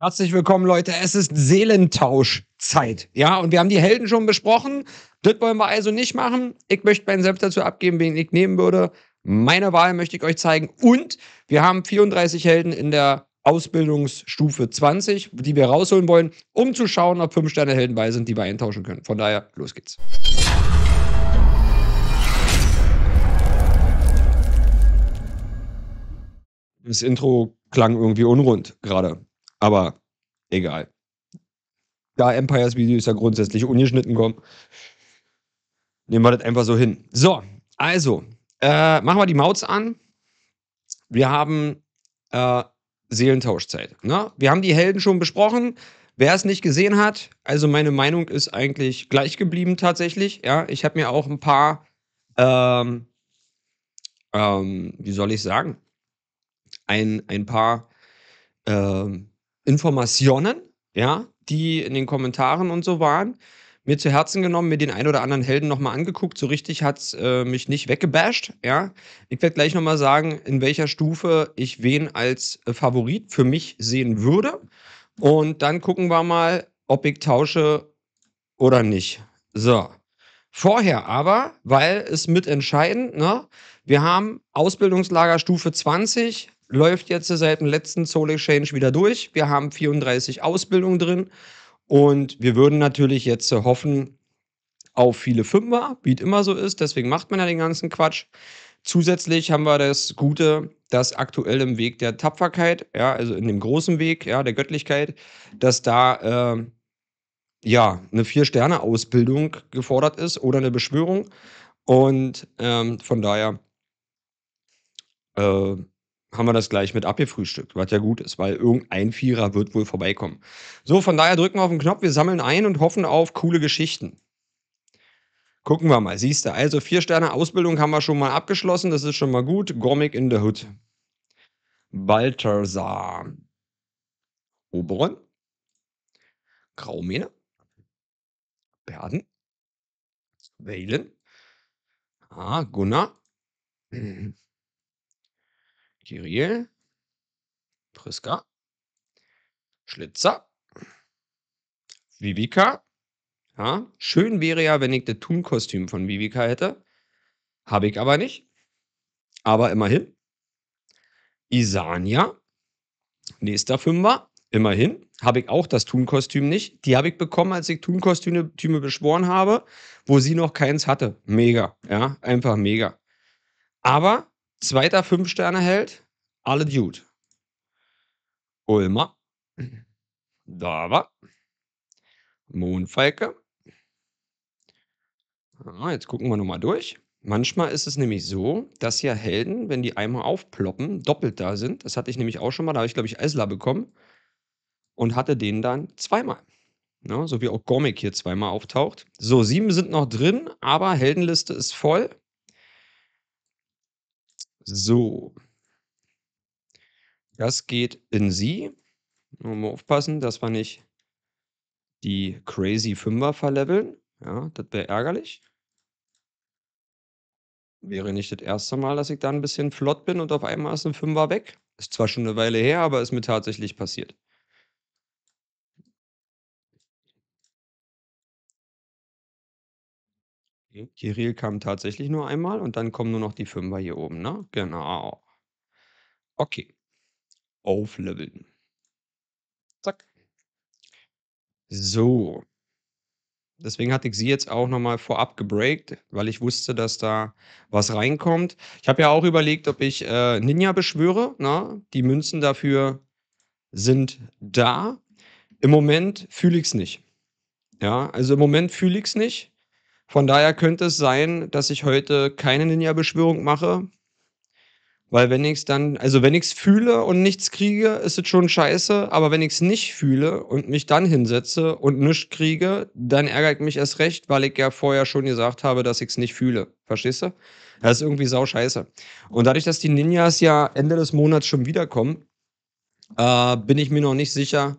Herzlich willkommen, Leute. Es ist Seelentauschzeit. Ja, und wir haben die Helden schon besprochen. Das wollen wir also nicht machen. Ich möchte meinen Selbst dazu abgeben, wen ich nehmen würde. Meine Wahl möchte ich euch zeigen. Und wir haben 34 Helden in der Ausbildungsstufe 20, die wir rausholen wollen, um zu schauen, ob 5 Sterne Helden bei sind, die wir eintauschen können. Von daher, los geht's. Das Intro klang irgendwie unrund gerade. Aber egal. Da Empires Videos ja grundsätzlich ungeschnitten kommen, nehmen wir das einfach so hin. So, also, äh, machen wir die Mauts an. Wir haben äh, Seelentauschzeit. Ne? Wir haben die Helden schon besprochen. Wer es nicht gesehen hat, also meine Meinung ist eigentlich gleich geblieben tatsächlich. Ja, ich habe mir auch ein paar, ähm, ähm, wie soll ich sagen, ein, ein paar ähm, Informationen, ja, die in den Kommentaren und so waren, mir zu Herzen genommen, mir den ein oder anderen Helden nochmal angeguckt. So richtig hat es äh, mich nicht weggebasht. Ja. Ich werde gleich nochmal sagen, in welcher Stufe ich wen als äh, Favorit für mich sehen würde. Und dann gucken wir mal, ob ich tausche oder nicht. So. Vorher aber, weil es mitentscheidend, ne? Wir haben Ausbildungslager Stufe 20, läuft jetzt seit dem letzten Soul Exchange wieder durch. Wir haben 34 Ausbildungen drin und wir würden natürlich jetzt hoffen auf viele Fünfer, wie es immer so ist. Deswegen macht man ja den ganzen Quatsch. Zusätzlich haben wir das Gute, dass aktuell im Weg der Tapferkeit, ja, also in dem großen Weg, ja, der Göttlichkeit, dass da äh, ja eine Vier-Sterne-Ausbildung gefordert ist oder eine Beschwörung. Und ähm, von daher äh, haben wir das gleich mit abgefrühstückt, was ja gut ist, weil irgendein Vierer wird wohl vorbeikommen. So, von daher drücken wir auf den Knopf, wir sammeln ein und hoffen auf coole Geschichten. Gucken wir mal, siehst du. Also vier Sterne Ausbildung haben wir schon mal abgeschlossen, das ist schon mal gut. Gomic in the Hood. Balthasar. Oberon. Graumähne. Berden. Valen. Ah, Gunnar. Kirill, Priska, Schlitzer, Vivika. Ja, schön wäre ja, wenn ich das Thun-Kostüm von Vivika hätte. Habe ich aber nicht. Aber immerhin. Isania, nächster Fünfer, immerhin. Habe ich auch das Thun-Kostüm nicht. Die habe ich bekommen, als ich Thun-Kostüme beschworen habe, wo sie noch keins hatte. Mega, ja, einfach mega. Aber Zweiter Fünf-Sterne-Held, alle Dude. Ulmer. Dava. Mondfalke. Ah, jetzt gucken wir nochmal durch. Manchmal ist es nämlich so, dass hier Helden, wenn die einmal aufploppen, doppelt da sind. Das hatte ich nämlich auch schon mal. Da habe ich, glaube ich, Eisler bekommen und hatte den dann zweimal. Ne? So wie auch Gormick hier zweimal auftaucht. So, sieben sind noch drin, aber Heldenliste ist voll. So. Das geht in Sie. Nur mal aufpassen, dass wir nicht die Crazy Fünfer verleveln. Ja, das wäre ärgerlich. Wäre nicht das erste Mal, dass ich da ein bisschen flott bin und auf einmal ist ein Fünfer weg. Ist zwar schon eine Weile her, aber ist mir tatsächlich passiert. Okay. Kirill kam tatsächlich nur einmal und dann kommen nur noch die Fünfer hier oben, ne? Genau. Okay. Aufleveln. Zack. So. Deswegen hatte ich sie jetzt auch nochmal vorab gebreakt, weil ich wusste, dass da was reinkommt. Ich habe ja auch überlegt, ob ich äh, Ninja beschwöre. Na? Ne? Die Münzen dafür sind da. Im Moment fühle ich es nicht. Ja, also im Moment fühle ich es nicht. Von daher könnte es sein, dass ich heute keine Ninja-Beschwörung mache. Weil wenn ich es dann, also wenn ich es fühle und nichts kriege, ist es schon scheiße. Aber wenn ich es nicht fühle und mich dann hinsetze und nichts kriege, dann ärgert mich erst recht, weil ich ja vorher schon gesagt habe, dass ich es nicht fühle. Verstehst du? Das ist irgendwie sau scheiße. Und dadurch, dass die Ninjas ja Ende des Monats schon wiederkommen, äh, bin ich mir noch nicht sicher,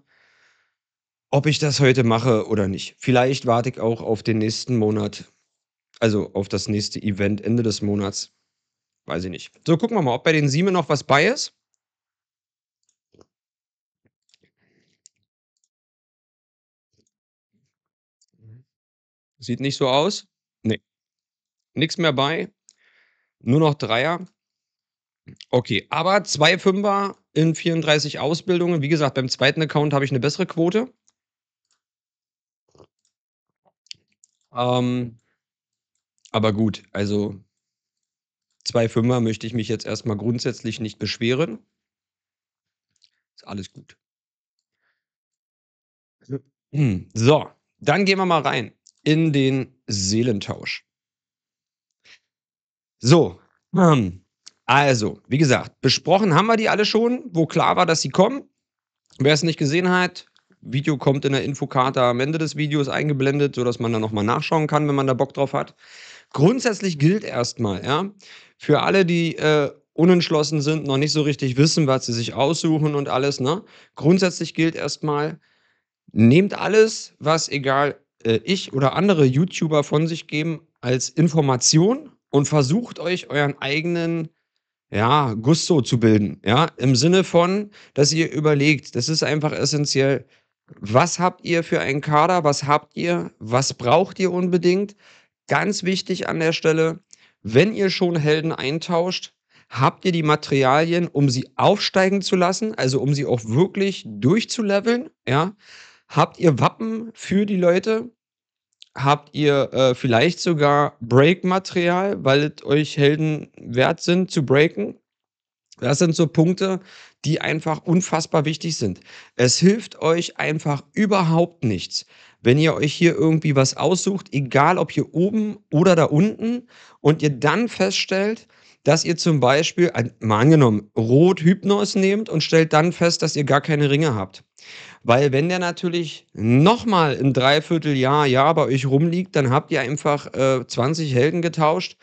ob ich das heute mache oder nicht. Vielleicht warte ich auch auf den nächsten Monat, also auf das nächste Event Ende des Monats. Weiß ich nicht. So, gucken wir mal, ob bei den Siemen noch was bei ist. Sieht nicht so aus. Nee. Nichts mehr bei. Nur noch Dreier. Okay, aber zwei Fünfer in 34 Ausbildungen. Wie gesagt, beim zweiten Account habe ich eine bessere Quote. Ähm, aber gut, also zwei Fünfer möchte ich mich jetzt erstmal grundsätzlich nicht beschweren. Ist alles gut. So, dann gehen wir mal rein in den Seelentausch. So, also, wie gesagt, besprochen haben wir die alle schon, wo klar war, dass sie kommen. Wer es nicht gesehen hat, Video kommt in der Infokarte am Ende des Videos eingeblendet, sodass man da nochmal nachschauen kann, wenn man da Bock drauf hat. Grundsätzlich gilt erstmal, ja, für alle, die äh, unentschlossen sind, noch nicht so richtig wissen, was sie sich aussuchen und alles, ne? Grundsätzlich gilt erstmal, nehmt alles, was egal äh, ich oder andere YouTuber von sich geben, als Information und versucht euch euren eigenen ja, Gusto zu bilden, ja, im Sinne von, dass ihr überlegt, das ist einfach essentiell. Was habt ihr für einen Kader? Was habt ihr? Was braucht ihr unbedingt? Ganz wichtig an der Stelle, wenn ihr schon Helden eintauscht, habt ihr die Materialien, um sie aufsteigen zu lassen, also um sie auch wirklich durchzuleveln? Ja? Habt ihr Wappen für die Leute? Habt ihr äh, vielleicht sogar Break-Material, weil es euch Helden wert sind zu breaken? Das sind so Punkte, die einfach unfassbar wichtig sind. Es hilft euch einfach überhaupt nichts, wenn ihr euch hier irgendwie was aussucht, egal ob hier oben oder da unten, und ihr dann feststellt, dass ihr zum Beispiel, also mal angenommen, Rot Hypnos nehmt und stellt dann fest, dass ihr gar keine Ringe habt. Weil wenn der natürlich nochmal ein Dreivierteljahr, Jahr bei euch rumliegt, dann habt ihr einfach äh, 20 Helden getauscht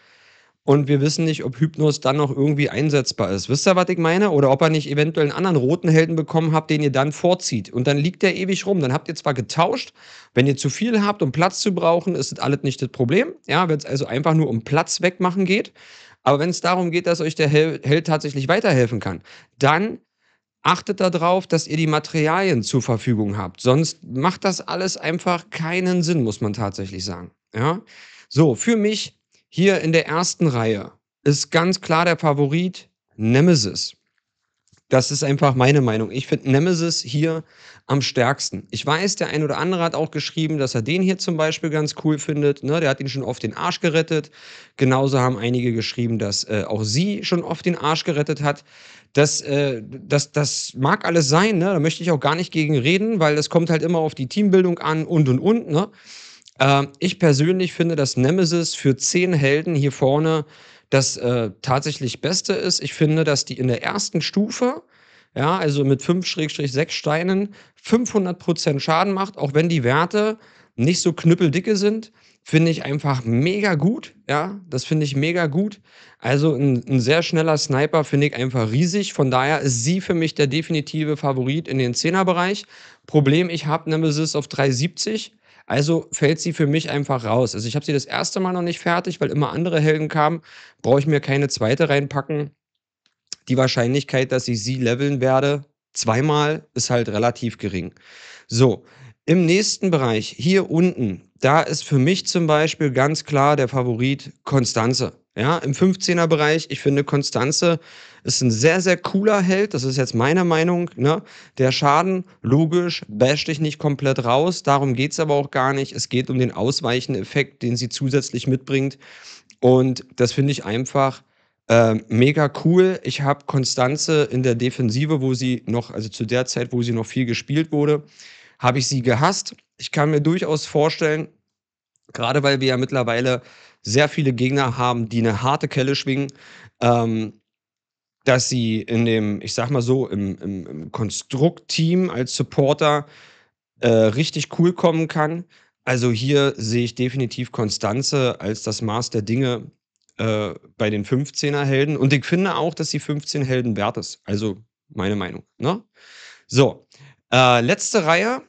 und wir wissen nicht, ob Hypnos dann noch irgendwie einsetzbar ist. Wisst ihr, was ich meine? Oder ob er nicht eventuell einen anderen roten Helden bekommen habt, den ihr dann vorzieht. Und dann liegt der ewig rum. Dann habt ihr zwar getauscht, wenn ihr zu viel habt, um Platz zu brauchen, ist das alles nicht das Problem. Ja, wenn es also einfach nur um Platz wegmachen geht. Aber wenn es darum geht, dass euch der Held tatsächlich weiterhelfen kann, dann achtet darauf, dass ihr die Materialien zur Verfügung habt. Sonst macht das alles einfach keinen Sinn, muss man tatsächlich sagen. Ja. So, für mich hier in der ersten Reihe ist ganz klar der Favorit Nemesis. Das ist einfach meine Meinung. Ich finde Nemesis hier am stärksten. Ich weiß, der ein oder andere hat auch geschrieben, dass er den hier zum Beispiel ganz cool findet. Ne, der hat ihn schon oft den Arsch gerettet. Genauso haben einige geschrieben, dass äh, auch sie schon oft den Arsch gerettet hat. Das, äh, das, das mag alles sein. Ne? Da möchte ich auch gar nicht gegen reden, weil es kommt halt immer auf die Teambildung an und und und. Ne? Ähm, ich persönlich finde, dass Nemesis für zehn Helden hier vorne das äh, tatsächlich Beste ist. Ich finde, dass die in der ersten Stufe, ja, also mit 5-6 Steinen, 500% Schaden macht, auch wenn die Werte nicht so knüppeldicke sind, finde ich einfach mega gut. Ja, das finde ich mega gut. Also ein, ein sehr schneller Sniper finde ich einfach riesig. Von daher ist sie für mich der definitive Favorit in den 10er-Bereich. Problem, ich habe Nemesis auf 370. Also fällt sie für mich einfach raus. Also ich habe sie das erste Mal noch nicht fertig, weil immer andere Helden kamen. Brauche ich mir keine zweite reinpacken. Die Wahrscheinlichkeit, dass ich sie leveln werde, zweimal, ist halt relativ gering. So, im nächsten Bereich, hier unten, da ist für mich zum Beispiel ganz klar der Favorit Konstanze. Ja, im 15er Bereich, ich finde Konstanze ist ein sehr, sehr cooler Held. Das ist jetzt meine Meinung. Ne? Der Schaden, logisch, bash dich nicht komplett raus. Darum geht es aber auch gar nicht. Es geht um den ausweichenden Effekt, den sie zusätzlich mitbringt. Und das finde ich einfach äh, mega cool. Ich habe Konstanze in der Defensive, wo sie noch, also zu der Zeit, wo sie noch viel gespielt wurde, habe ich sie gehasst. Ich kann mir durchaus vorstellen, gerade weil wir ja mittlerweile sehr viele Gegner haben, die eine harte Kelle schwingen, ähm, dass sie in dem, ich sag mal so, im, im, im Konstrukt-Team als Supporter äh, richtig cool kommen kann. Also hier sehe ich definitiv Konstanze als das Maß der Dinge äh, bei den 15er-Helden. Und ich finde auch, dass sie 15 Helden wert ist. Also meine Meinung. Ne? So, äh, letzte Reihe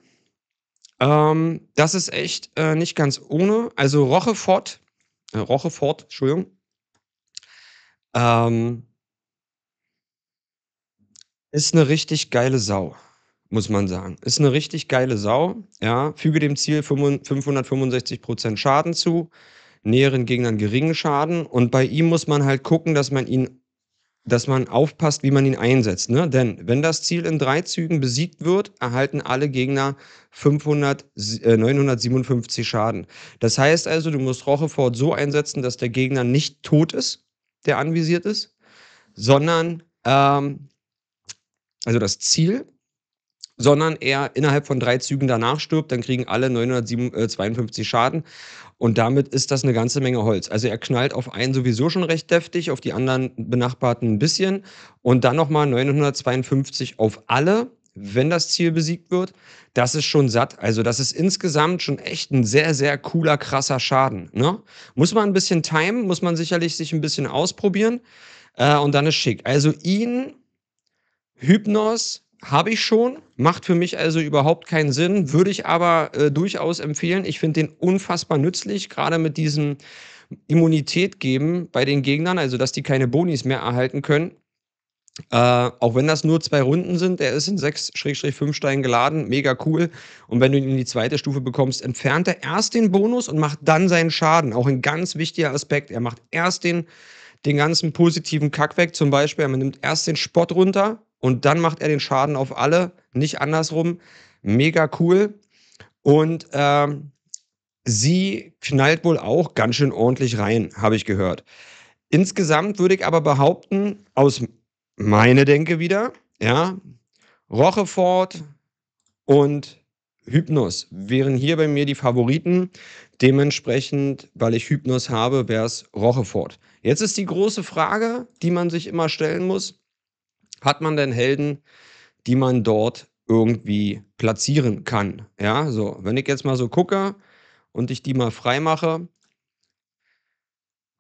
ähm, das ist echt äh, nicht ganz ohne. Also Rochefort, äh, Rochefort, Entschuldigung, ähm, ist eine richtig geile Sau, muss man sagen. Ist eine richtig geile Sau. Ja, füge dem Ziel 565% Schaden zu, näheren Gegnern geringen Schaden. Und bei ihm muss man halt gucken, dass man ihn dass man aufpasst, wie man ihn einsetzt. Ne? Denn wenn das Ziel in drei Zügen besiegt wird, erhalten alle Gegner 500, äh, 957 Schaden. Das heißt also, du musst Rochefort so einsetzen, dass der Gegner nicht tot ist, der anvisiert ist, sondern ähm, also das Ziel sondern er innerhalb von drei Zügen danach stirbt, dann kriegen alle 952 äh, Schaden. Und damit ist das eine ganze Menge Holz. Also er knallt auf einen sowieso schon recht deftig, auf die anderen benachbarten ein bisschen und dann nochmal 952 auf alle, wenn das Ziel besiegt wird. Das ist schon satt. Also das ist insgesamt schon echt ein sehr, sehr cooler, krasser Schaden. Ne? Muss man ein bisschen timen, muss man sicherlich sich ein bisschen ausprobieren äh, und dann ist schick. Also ihn, Hypnos, habe ich schon, macht für mich also überhaupt keinen Sinn, würde ich aber äh, durchaus empfehlen. Ich finde den unfassbar nützlich, gerade mit diesem Immunität geben bei den Gegnern, also dass die keine Bonis mehr erhalten können. Äh, auch wenn das nur zwei Runden sind, der ist in 6-5 Steinen geladen, mega cool. Und wenn du ihn in die zweite Stufe bekommst, entfernt er erst den Bonus und macht dann seinen Schaden. Auch ein ganz wichtiger Aspekt. Er macht erst den, den ganzen positiven Kack weg. Zum Beispiel, er nimmt erst den Spott runter, und dann macht er den Schaden auf alle, nicht andersrum. Mega cool. Und ähm, sie knallt wohl auch ganz schön ordentlich rein, habe ich gehört. Insgesamt würde ich aber behaupten, aus meiner Denke wieder, ja, Rochefort und Hypnos wären hier bei mir die Favoriten. Dementsprechend, weil ich Hypnos habe, wäre es Rochefort. Jetzt ist die große Frage, die man sich immer stellen muss hat man denn Helden, die man dort irgendwie platzieren kann? Ja, so, wenn ich jetzt mal so gucke und ich die mal freimache,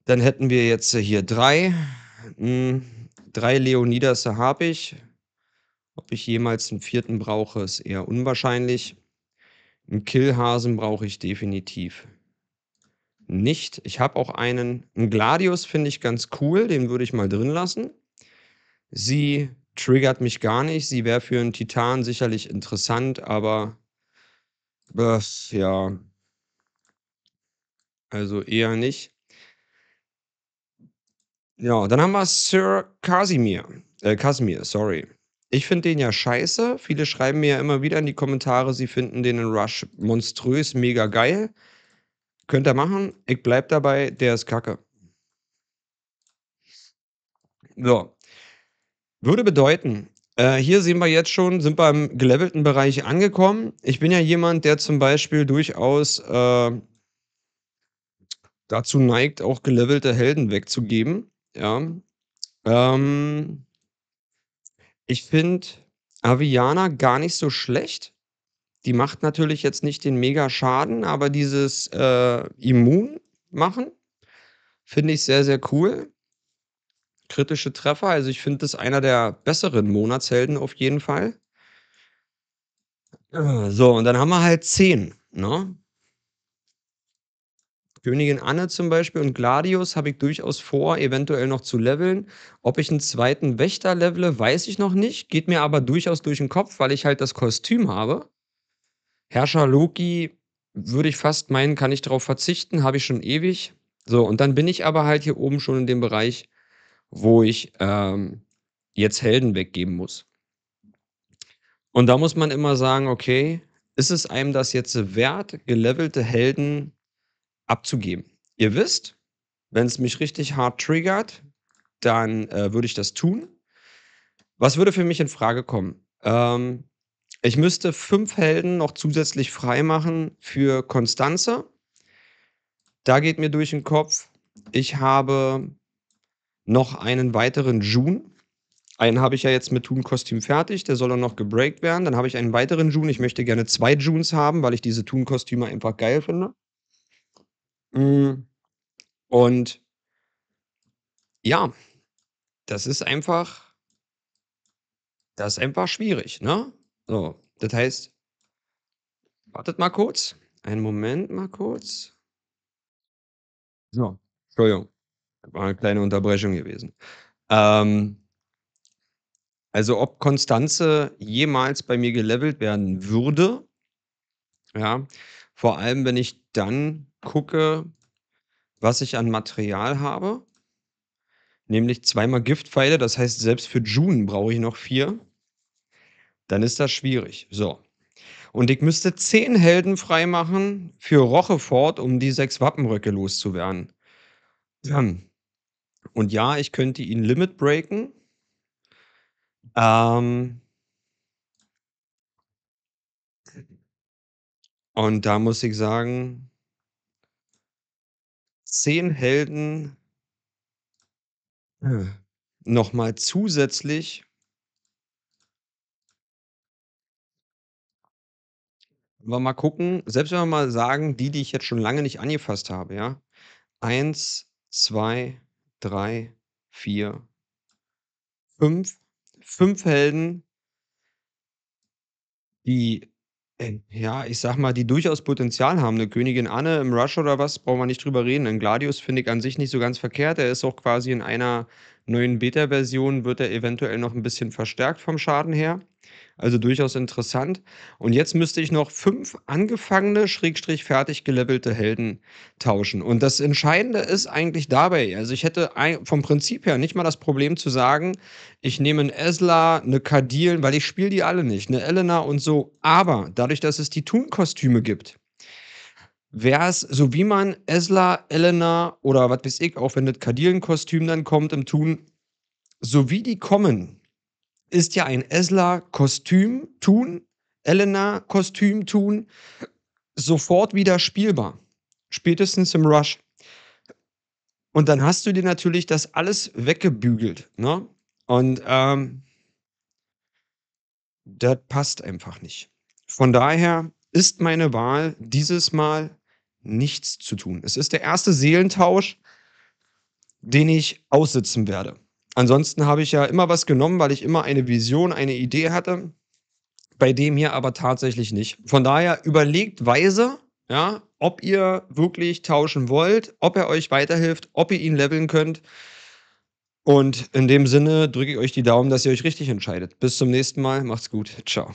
dann hätten wir jetzt hier drei. Hm, drei Leonidas habe ich. Ob ich jemals einen vierten brauche, ist eher unwahrscheinlich. Einen Killhasen brauche ich definitiv nicht. Ich habe auch einen. Einen Gladius finde ich ganz cool, den würde ich mal drin lassen. Sie triggert mich gar nicht. Sie wäre für einen Titan sicherlich interessant, aber das, ja, also eher nicht. Ja, dann haben wir Sir Casimir. Äh, Casimir, sorry. Ich finde den ja scheiße. Viele schreiben mir ja immer wieder in die Kommentare, sie finden den in Rush monströs, mega geil. Könnt ihr machen. Ich bleib dabei, der ist kacke. So, würde bedeuten, äh, hier sehen wir jetzt schon, sind wir im gelevelten Bereich angekommen. Ich bin ja jemand, der zum Beispiel durchaus äh, dazu neigt, auch gelevelte Helden wegzugeben. Ja. Ähm, ich finde Aviana gar nicht so schlecht. Die macht natürlich jetzt nicht den Mega-Schaden, aber dieses äh, Immun machen finde ich sehr, sehr cool kritische Treffer. Also ich finde das einer der besseren Monatshelden auf jeden Fall. So, und dann haben wir halt 10. Ne? Königin Anne zum Beispiel und Gladius habe ich durchaus vor, eventuell noch zu leveln. Ob ich einen zweiten Wächter levele, weiß ich noch nicht. Geht mir aber durchaus durch den Kopf, weil ich halt das Kostüm habe. Herrscher Loki würde ich fast meinen, kann ich darauf verzichten, habe ich schon ewig. So, und dann bin ich aber halt hier oben schon in dem Bereich wo ich ähm, jetzt Helden weggeben muss. Und da muss man immer sagen, okay, ist es einem das jetzt wert, gelevelte Helden abzugeben? Ihr wisst, wenn es mich richtig hart triggert, dann äh, würde ich das tun. Was würde für mich in Frage kommen? Ähm, ich müsste fünf Helden noch zusätzlich freimachen für Konstanze. Da geht mir durch den Kopf, ich habe noch einen weiteren June. Einen habe ich ja jetzt mit Thun-Kostüm fertig, der soll dann noch gebreakt werden. Dann habe ich einen weiteren June. Ich möchte gerne zwei Junes haben, weil ich diese Thun-Kostüme einfach geil finde. Mhm. Und ja, das ist einfach, das ist einfach schwierig, ne? So, das heißt, wartet mal kurz. Einen Moment mal kurz. So, Entschuldigung. War eine kleine Unterbrechung gewesen. Ähm, also ob Konstanze jemals bei mir gelevelt werden würde, ja, vor allem wenn ich dann gucke, was ich an Material habe, nämlich zweimal Giftpfeile, das heißt selbst für June brauche ich noch vier, dann ist das schwierig. So. Und ich müsste zehn Helden freimachen für Rochefort, um die sechs Wappenröcke loszuwerden. Ja. Hm. Und ja, ich könnte ihn Limit breaken. Ähm, und da muss ich sagen, zehn Helden äh, nochmal zusätzlich wir mal gucken, selbst wenn wir mal sagen, die, die ich jetzt schon lange nicht angefasst habe, ja. Eins, zwei, drei, vier, fünf. Fünf Helden, die, ja, ich sag mal, die durchaus Potenzial haben. Eine Königin Anne im Rush oder was, brauchen wir nicht drüber reden. Ein Gladius finde ich an sich nicht so ganz verkehrt. Er ist auch quasi in einer neuen Beta-Versionen wird er eventuell noch ein bisschen verstärkt vom Schaden her. Also durchaus interessant. Und jetzt müsste ich noch fünf angefangene, schrägstrich fertig gelevelte Helden tauschen. Und das Entscheidende ist eigentlich dabei, also ich hätte vom Prinzip her nicht mal das Problem zu sagen, ich nehme einen Esla, eine Kadil, weil ich spiele die alle nicht, eine Elena und so. Aber dadurch, dass es die Thun-Kostüme gibt, wäre es, so wie man Esla, Elena oder was weiß ich, auch wenn das Kadilen-Kostüm dann kommt im Tun, so wie die kommen, ist ja ein Esla-Kostüm tun, Elena-Kostüm tun, sofort wieder spielbar. Spätestens im Rush. Und dann hast du dir natürlich das alles weggebügelt. Ne? Und ähm, das passt einfach nicht. Von daher ist meine Wahl dieses Mal nichts zu tun. Es ist der erste Seelentausch, den ich aussitzen werde. Ansonsten habe ich ja immer was genommen, weil ich immer eine Vision, eine Idee hatte. Bei dem hier aber tatsächlich nicht. Von daher überlegt weise, ja, ob ihr wirklich tauschen wollt, ob er euch weiterhilft, ob ihr ihn leveln könnt. Und in dem Sinne drücke ich euch die Daumen, dass ihr euch richtig entscheidet. Bis zum nächsten Mal. Macht's gut. Ciao.